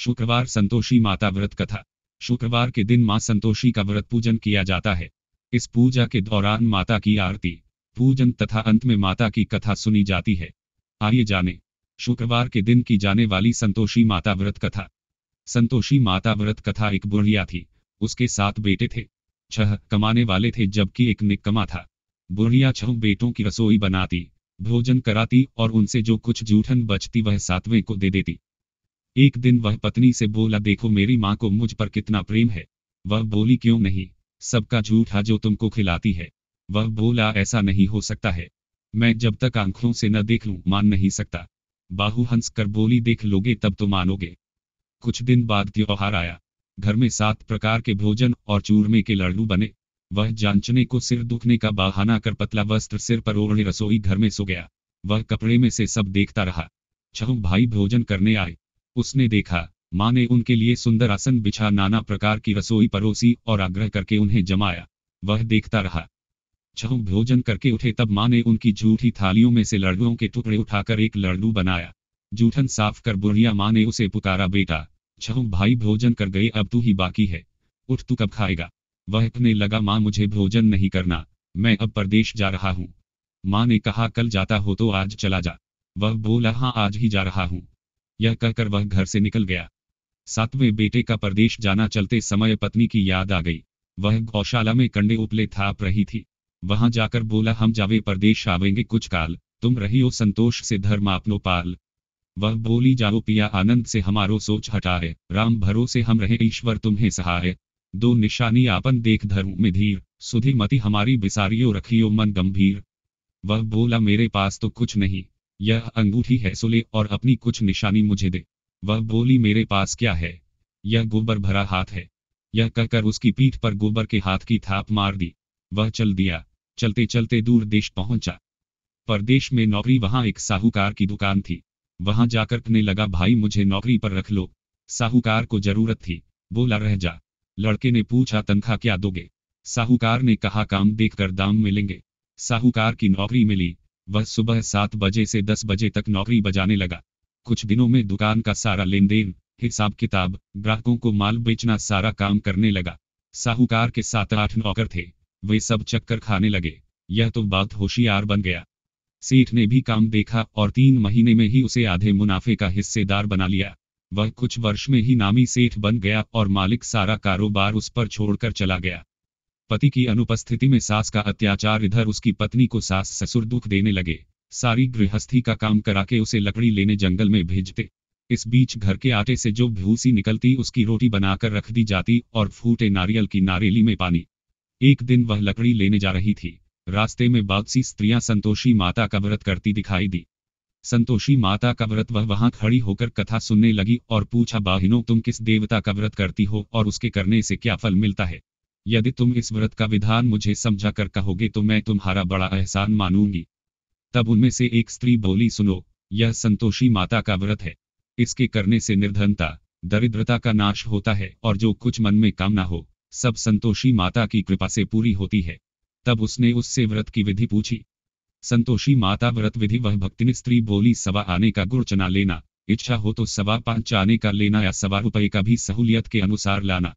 शुक्रवार संतोषी माता व्रत कथा शुक्रवार के दिन माँ संतोषी का व्रत पूजन किया जाता है इस पूजा के दौरान माता की आरती पूजन तथा अंत में माता की कथा सुनी जाती है आइए जाने शुक्रवार के दिन की जाने वाली संतोषी माता व्रत कथा संतोषी माता व्रत कथा एक बुढ़िया थी उसके सात बेटे थे छह कमाने वाले थे जबकि एक निकमा था बुढ़िया छह बेटों की रसोई बनाती भोजन कराती और उनसे जो कुछ जूठन बचती वह सातवें को दे देती एक दिन वह पत्नी से बोला देखो मेरी माँ को मुझ पर कितना प्रेम है वह बोली क्यों नहीं सबका झूठा जो तुमको खिलाती है वह बोला ऐसा नहीं हो सकता है मैं जब तक आंखों से न देख लूं मान नहीं सकता बाहू हंस कर बोली देख लोगे तब तो मानोगे कुछ दिन बाद त्योहार आया घर में सात प्रकार के भोजन और चूरमे के लड्डू बने वह जांचने को सिर दुखने का बहाना कर पतला वस्त्र सिर पर ओढ़े रसोई घर में सो गया वह कपड़े में से सब देखता रहा छह भाई भोजन करने आए उसने देखा माँ ने उनके लिए सुंदर आसन बिछा नाना प्रकार की रसोई परोसी और आग्रह करके उन्हें जमाया वह देखता रहा छह भोजन करके उठे तब माँ ने उनकी झूठी थालियों में से लड़ुओं के टुकड़े उठाकर एक लड्डू बनाया जूठन साफ कर बुढ़िया माँ ने उसे पुकारा बेटा छह भाई भोजन कर गए अब तू ही बाकी है उठ तू कब खाएगा वह कहने लगा माँ मुझे भोजन नहीं करना मैं अब प्रदेश जा रहा हूँ माँ ने कहा कल जाता हो तो आज चला जा वह बोला हाँ आज ही जा रहा हूँ यह कहकर वह घर से निकल गया सातवें बेटे का परदेश जाना चलते समय पत्नी की याद आ गई वह गौशाला में कंडे उपले थाप रही थी वहां जाकर बोला हम जावे परदेश आवेंगे कुछ काल तुम रही हो संतोष से धर्म आपनो पाल वह बोली जाओ पिया आनंद से हमारो सोच हटा है राम भरो से हम रहे ईश्वर तुम्हें सहा है दो निशानी आपन देख धर्म में धीर सुधीमती हमारी बिसारियो रखियो मन गंभीर वह बोला मेरे पास तो कुछ नहीं यह अंगूठी है सुले और अपनी कुछ निशानी मुझे दे वह बोली मेरे पास क्या है यह गोबर भरा हाथ है यह कहकर उसकी पीठ पर गोबर के हाथ की थाप मार दी वह चल दिया चलते चलते दूर देश पहुंचा परदेश में नौकरी वहां एक साहूकार की दुकान थी वहां जाकर कहने लगा भाई मुझे नौकरी पर रख लो साहूकार को जरूरत थी बोला रह जा लड़के ने पूछा तनख्वाह क्या दोगे साहूकार ने कहा काम देखकर दाम मिलेंगे साहूकार की नौकरी मिली वह सुबह सात बजे से दस बजे तक नौकरी बजाने लगा कुछ दिनों में दुकान का सारा लेन देन हिसाब किताब ग्राहकों को माल बेचना सारा काम करने लगा साहूकार के सात आठ नौकर थे वे सब चक्कर खाने लगे यह तो बात होशियार बन गया सेठ ने भी काम देखा और तीन महीने में ही उसे आधे मुनाफे का हिस्सेदार बना लिया वह कुछ वर्ष में ही नामी सेठ बन गया और मालिक सारा कारोबार उस पर छोड़कर चला गया पति की अनुपस्थिति में सास का अत्याचार इधर उसकी पत्नी को सास ससुर दुख देने लगे सारी गृहस्थी का काम करा के उसे लकड़ी लेने जंगल में भेजते इस बीच घर के आटे से जो भूसी निकलती उसकी रोटी बनाकर रख दी जाती और फूटे नारियल की नारेली में पानी एक दिन वह लकड़ी लेने जा रही थी रास्ते में बागसी सी स्त्रियां संतोषी माता का व्रत करती दिखाई दी संतोषी माता का व्रत वह वहां खड़ी होकर कथा सुनने लगी और पूछा बाहिनो तुम किस देवता का व्रत करती हो और उसके करने से क्या फल मिलता है यदि तुम इस व्रत का विधान मुझे समझा कर कहोगे तो मैं तुम्हारा बड़ा एहसान मानूंगी तब उनमें से एक स्त्री बोली सुनो यह संतोषी माता का व्रत है इसके करने से निर्धनता दरिद्रता का नाश होता है और जो कुछ मन में कामना हो सब संतोषी माता की कृपा से पूरी होती है तब उसने उससे व्रत की विधि पूछी संतोषी माता व्रत विधि वह भक्ति स्त्री बोली सवा आने का गुड़ चना लेना इच्छा हो तो सवा पांच आने का लेना या सवा रुपये का भी सहूलियत के अनुसार लाना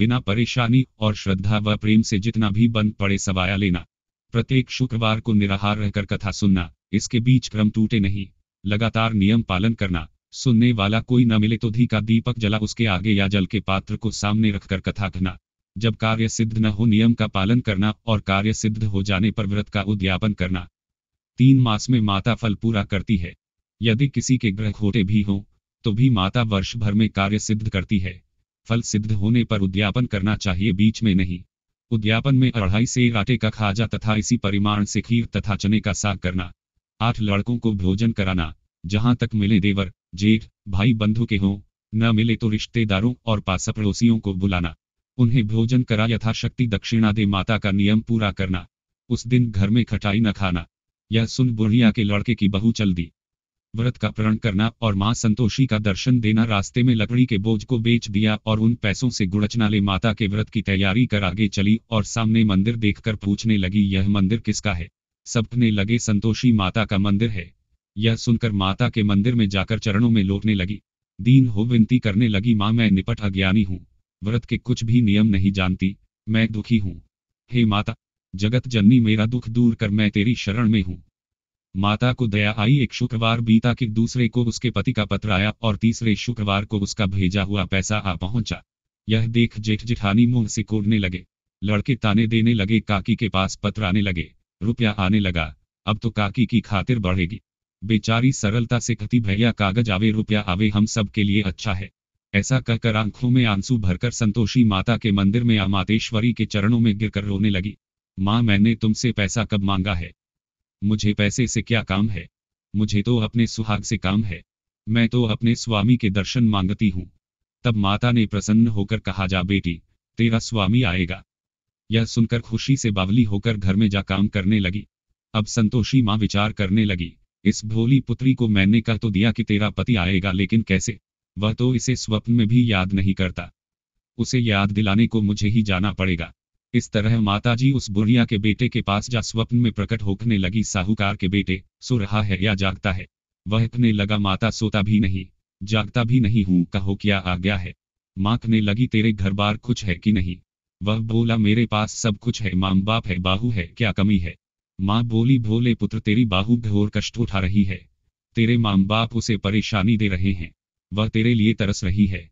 बिना परेशानी और श्रद्धा व प्रेम से जितना भी बन पड़े सवाया लेना प्रत्येक शुक्रवार को निराहार रहकर कथा सुनना इसके बीच क्रम टूटे नहीं लगातार नियम पालन करना सुनने वाला कोई न मिले तो धी का दीपक जला उसके आगे या जल के पात्र को सामने रखकर कथा कहना जब कार्य सिद्ध न हो नियम का पालन करना और कार्य सिद्ध हो जाने पर व्रत का उद्यापन करना तीन मास में माता फल पूरा करती है यदि किसी के ग्रह खोटे भी हों तो भी माता वर्ष भर में कार्य सिद्ध करती है फल सिद्ध होने पर उद्यापन करना चाहिए बीच में नहीं उद्यापन में अढ़ाई से आटे का खाजा तथा इसी परिमाण से खीर तथा चने का साग करना आठ लड़कों को भोजन कराना जहां तक मिले देवर जेठ भाई बंधु के हों न मिले तो रिश्तेदारों और पास पड़ोसियों को बुलाना उन्हें भोजन करा यथाशक्ति दक्षिणा दे माता का नियम पूरा करना उस दिन घर में खटाई न खाना यह सुन बुढ़िया के लड़के की बहू चल दी व्रत का प्रण करना और मां संतोषी का दर्शन देना रास्ते में लकड़ी के बोझ को बेच दिया और उन पैसों से गुड़चनाले माता के व्रत की तैयारी कर आगे चली और सामने मंदिर देखकर पूछने लगी यह मंदिर किसका है सबने लगे संतोषी माता का मंदिर है यह सुनकर माता के मंदिर में जाकर चरणों में लौटने लगी दीन हो विनती करने लगी माँ मैं निपट अज्ञानी हूँ व्रत के कुछ भी नियम नहीं जानती मैं दुखी हूँ हे माता जगत जननी मेरा दुख दूर कर मैं तेरी शरण में हूँ माता को दया आई एक शुक्रवार बीता कि दूसरे को उसके पति का पत्र आया और तीसरे शुक्रवार को उसका भेजा हुआ पैसा आ पहुंचा यह देख जेठ जिठानी मुंह से कोड़ने लगे लड़के ताने देने लगे काकी के पास पत्र आने लगे रुपया आने लगा अब तो काकी की खातिर बढ़ेगी बेचारी सरलता से कहती भैया कागज आवे रुपया आवे हम सब के लिए अच्छा है ऐसा कहकर आंखों में आंसू भरकर संतोषी माता के मंदिर में अमातेश्वरी मातेश्वरी के चरणों में गिरकर रोने लगी माँ मैंने तुमसे पैसा कब मांगा है मुझे पैसे से क्या काम है मुझे तो अपने सुहाग से काम है मैं तो अपने स्वामी के दर्शन मांगती हूँ तब माता ने प्रसन्न होकर कहा जा बेटी तेरा स्वामी आएगा यह सुनकर खुशी से बावली होकर घर में जा काम करने लगी अब संतोषी माँ विचार करने लगी इस भोली पुत्री को मैंने कह तो दिया कि तेरा पति आएगा लेकिन कैसे वह तो इसे स्वप्न में भी याद नहीं करता उसे याद दिलाने को मुझे ही जाना पड़ेगा इस तरह माताजी उस बुढ़िया के बेटे के पास जा स्वप्न में प्रकट होने लगी साहूकार के बेटे सो रहा है या जागता है वह कहने लगा माता सोता भी नहीं जागता भी नहीं हूं कहो क्या आ गया है माँ कहने लगी तेरे घर बार कुछ है कि नहीं वह बोला मेरे पास सब कुछ है माम बाप है बाहू है क्या कमी है माँ बोली भोले पुत्र तेरी बाहू घोर कष्ट उठा रही है तेरे माम बाप उसे परेशानी दे रहे हैं वह तेरे लिए तरस रही है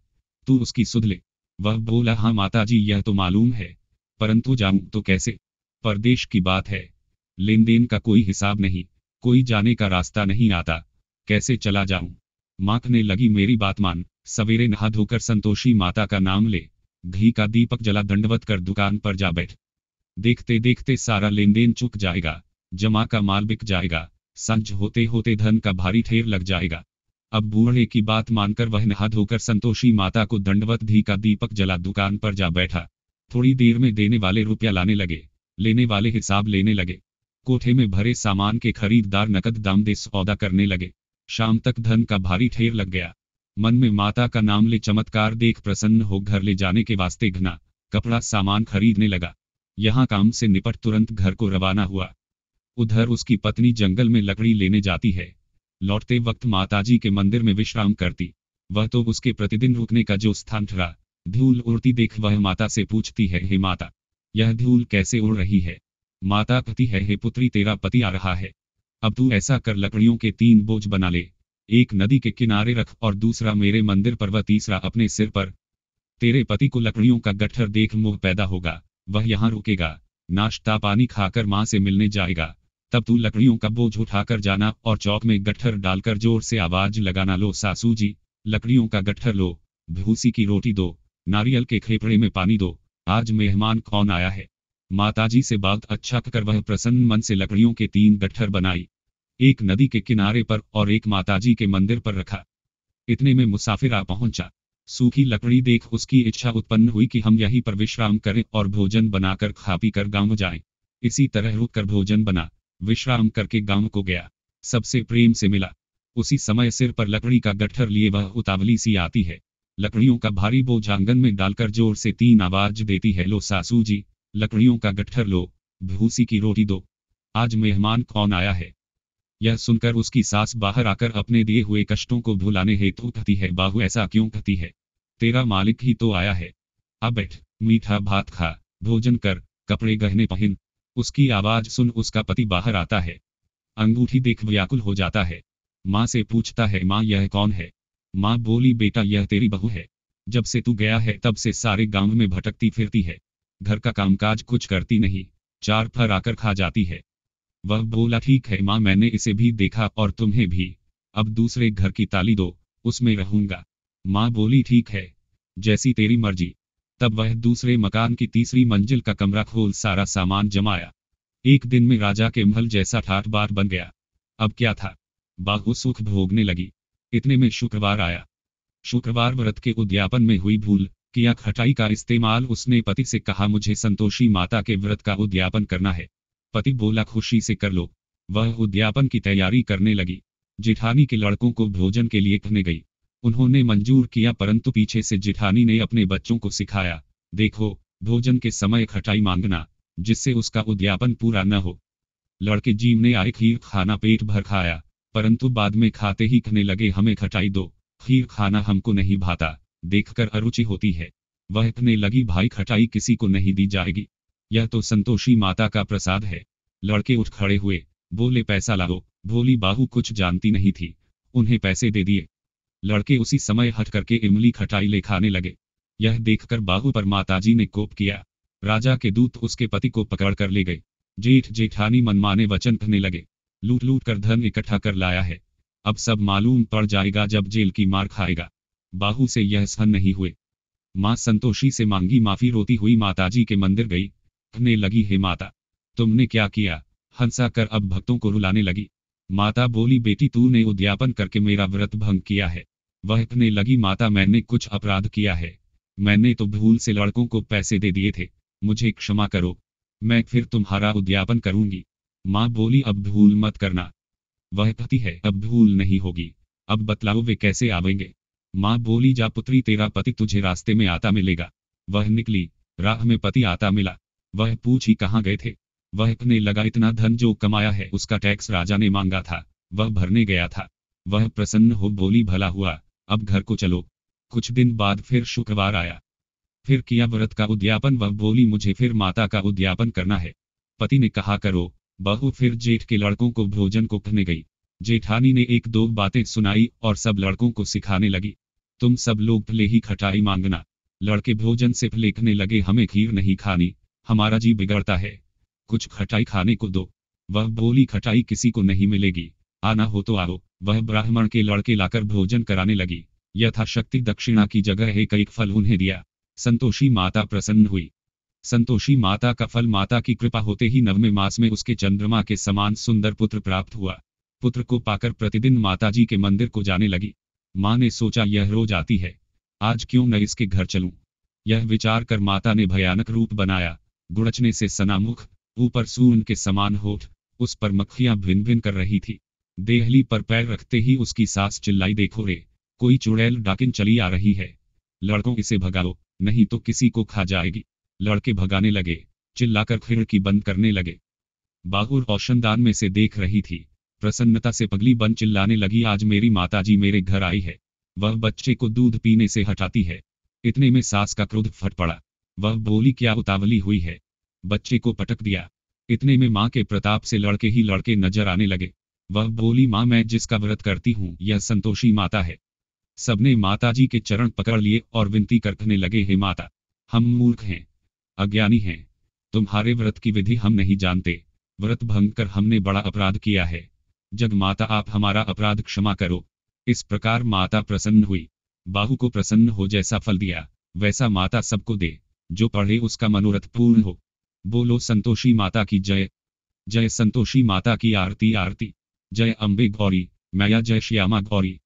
तू उसकी सुध ले वह बोला हाँ माता जी यह तो मालूम है परंतु जाऊं तो कैसे परदेश की बात है लेन देन का कोई हिसाब नहीं कोई जाने का रास्ता नहीं आता कैसे चला जाऊं माखने लगी मेरी बात मान सवेरे नहा धोकर संतोषी माता का नाम ले घी का दीपक जला दंडवत कर दुकान पर जा बैठ देखते देखते सारा लेन देन चुक जाएगा जमा का माल बिक जाएगा संज होते होते धन का भारी ठेर लग जाएगा अब बूढ़े की बात मानकर वह नहा धोकर संतोषी माता को दंडवत घी का दीपक जला दुकान पर जा बैठा थोड़ी देर में देने वाले रुपया लाने लगे लेने वाले हिसाब लेने लगे कोठे में भरे सामान के खरीददार नकद दाम दे सौदा करने लगे शाम तक धन का भारी ठेर लग गया मन में माता का नाम ले चमत्कार देख प्रसन्न हो घर ले जाने के वास्ते घना कपड़ा सामान खरीदने लगा यहाँ काम से निपट तुरंत घर को रवाना हुआ उधर उसकी पत्नी जंगल में लकड़ी लेने जाती है लौटते वक्त माताजी के मंदिर में विश्राम करती वह तो उसके प्रतिदिन रुकने का जो स्थान ठहरा धूल उड़ती देख वह माता से पूछती है हे माता यह धूल कैसे उड़ रही है माता कहती है हे पुत्री तेरा पति आ रहा है अब तू ऐसा कर लकड़ियों के तीन बोझ बना ले एक नदी के किनारे रख और दूसरा मेरे मंदिर पर व तीसरा अपने सिर पर तेरे पति को लकड़ियों का गठर देख मोह पैदा होगा वह यहाँ रुकेगा नाश्ता पानी खाकर माँ से मिलने जाएगा तब तू लकड़ियों का बोझ उठाकर जाना और चौक में गठर डालकर जोर से आवाज लगाना लो सासू जी लकड़ियों का गट्ठर लो भूसी की रोटी दो नारियल के खेपड़े में पानी दो आज मेहमान कौन आया है माताजी से बात अच्छा कर वह प्रसन्न मन से लकड़ियों के तीन गट्ठर बनाई एक नदी के किनारे पर और एक माताजी के मंदिर पर रखा इतने में मुसाफिर आ पहुंचा सूखी लकड़ी देख उसकी इच्छा उत्पन्न हुई कि हम यहीं पर विश्राम करें और भोजन बनाकर खा पी कर गाँव जाए इसी तरह रुक कर भोजन बना विश्राम करके गाँव को गया सबसे प्रेम से मिला उसी समय सिर पर लकड़ी का गट्ठर लिए वह उतावली सी आती है लकड़ियों का भारी बोझ आंगन में डालकर जोर से तीन आवाज देती है लो सासू जी लकड़ियों का गठर लो भूसी की रोटी दो आज मेहमान कौन आया है यह सुनकर उसकी सास बाहर आकर अपने दिए हुए कष्टों को भुलाने हेतु कहती है बाहू ऐसा क्यों कहती है तेरा मालिक ही तो आया है अब बैठ मीठा भात खा भोजन कर कपड़े गहने पहन उसकी आवाज सुन उसका पति बाहर आता है अंगूठी देख व्याकुल हो जाता है माँ से पूछता है माँ यह कौन है माँ बोली बेटा यह तेरी बहू है जब से तू गया है तब से सारे गांव में भटकती फिरती है घर का कामकाज कुछ करती नहीं चार फर आकर खा जाती है वह बोला ठीक है माँ मैंने इसे भी देखा और तुम्हें भी अब दूसरे घर की ताली दो उसमें रहूंगा माँ बोली ठीक है जैसी तेरी मर्जी तब वह दूसरे मकान की तीसरी मंजिल का कमरा खोल सारा सामान जमाया एक दिन में राजा के महल जैसा ठाट बाट बन गया अब क्या था बाहू सुख भोगने लगी इतने में शुक्रवार आया शुक्रवार व्रत के उद्यापन में हुई भूल किया खटाई का इस्तेमाल उसने पति से कहा मुझे संतोषी माता के व्रत का उद्यापन करना है पति बोला खुशी से कर लो वह उद्यापन की तैयारी करने लगी जिठानी के लड़कों को भोजन के लिए कहने गई उन्होंने मंजूर किया परंतु पीछे से जिठानी ने अपने बच्चों को सिखाया देखो भोजन के समय खटाई मांगना जिससे उसका उद्यापन पूरा न हो लड़के जीव ने आए खीर खाना पेट भर खाया परंतु बाद में खाते ही खने लगे हमें खटाई दो खीर खाना हमको नहीं भाता देखकर अरुचि होती है वह खने लगी भाई खटाई किसी को नहीं दी जाएगी यह तो संतोषी माता का प्रसाद है लड़के उठ खड़े हुए बोले पैसा लाओ भोली बाहू कुछ जानती नहीं थी उन्हें पैसे दे दिए लड़के उसी समय हट करके इमली खटाई ले खाने लगे यह देखकर बाहू पर माताजी ने कोप किया राजा के दूत उसके पति को पकड़ कर ले गए जेठ जेठानी मनमाने वचन कहने लगे लूट लूट कर धन इकट्ठा कर लाया है अब सब मालूम पड़ जाएगा जब जेल की मार खाएगा बाहू से यह सहन नहीं हुए माँ संतोषी से मांगी माफी रोती हुई माताजी के मंदिर गई कहने लगी हे माता तुमने क्या किया हंसा कर अब भक्तों को रुलाने लगी माता बोली बेटी तू ने उद्यापन करके मेरा व्रत भंग किया है वह कहने लगी माता मैंने कुछ अपराध किया है मैंने तो भूल से लड़कों को पैसे दे दिए थे मुझे क्षमा करो मैं फिर तुम्हारा उद्यापन करूंगी माँ बोली अब भूल मत करना वह कहती है अब भूल नहीं होगी अब बतलाओ वे कैसे आवेंगे माँ बोली जा पुत्री तेरा पति तुझे रास्ते में आता मिलेगा वह निकली राह में पति आता मिला वह पूछी कहाँ गए थे वह अपने लगा इतना धन जो कमाया है उसका टैक्स राजा ने मांगा था वह भरने गया था वह प्रसन्न हो बोली भला हुआ अब घर को चलो कुछ दिन बाद फिर शुक्रवार आया फिर किया व्रत का उद्यापन वह बोली मुझे फिर माता का उद्यापन करना है पति ने कहा करो बहू फिर जेठ के लड़कों को भोजन को कहने गई जेठानी ने एक दो बातें सुनाई और सब लड़कों को सिखाने लगी तुम सब लोग भले ही खटाई मांगना लड़के भोजन से फलेखने लगे हमें खीर नहीं खानी हमारा जी बिगड़ता है कुछ खटाई खाने को दो वह बोली खटाई किसी को नहीं मिलेगी आना हो तो आओ वह ब्राह्मण के लड़के लाकर भोजन कराने लगी यथाशक्ति दक्षिणा की जगह एक एक फल उन्हें दिया संतोषी माता प्रसन्न हुई संतोषी माता का फल माता की कृपा होते ही नवमे मास में उसके चंद्रमा के समान सुंदर पुत्र प्राप्त हुआ पुत्र को पाकर प्रतिदिन माताजी के मंदिर को जाने लगी माँ ने सोचा यह रोज आती है आज क्यों न इसके घर चलूं यह विचार कर माता ने भयानक रूप बनाया गुड़चने से सनामुख ऊपर सून के समान होठ उस पर मक्खियां भिन भिन कर रही थी देहली पर पैर रखते ही उसकी सास चिल्लाई देखो रे कोई चुड़ैल डाकिन चली आ रही है लड़कों इसे भगाओ नहीं तो किसी को खा जाएगी लड़के भगाने लगे चिल्लाकर खिड़की बंद करने लगे बाहू रोशनदान में से देख रही थी प्रसन्नता से पगली बन चिल्लाने लगी आज मेरी माताजी मेरे घर आई है वह बच्चे को दूध पीने से हटाती है इतने में सास का क्रोध फट पड़ा वह बोली क्या उतावली हुई है बच्चे को पटक दिया इतने में माँ के प्रताप से लड़के ही लड़के नजर आने लगे वह बोली माँ मैं जिसका व्रत करती हूँ यह संतोषी माता है सबने माताजी के चरण पकड़ लिए और विनती करने लगे हे माता हम मूर्ख हैं अज्ञानी हैं तुम्हारे व्रत की विधि हम नहीं जानते व्रत भंग कर हमने बड़ा अपराध किया है माता आप हमारा अपराध क्षमा करो इस प्रकार माता प्रसन्न हुई बाहु को प्रसन्न हो जैसा फल दिया वैसा माता सबको दे जो पढ़े उसका मनोरथ पूर्ण हो बोलो संतोषी माता की जय जय संतोषी माता की आरती आरती जय अंबे गौरी मैया जय श्यामा गौरी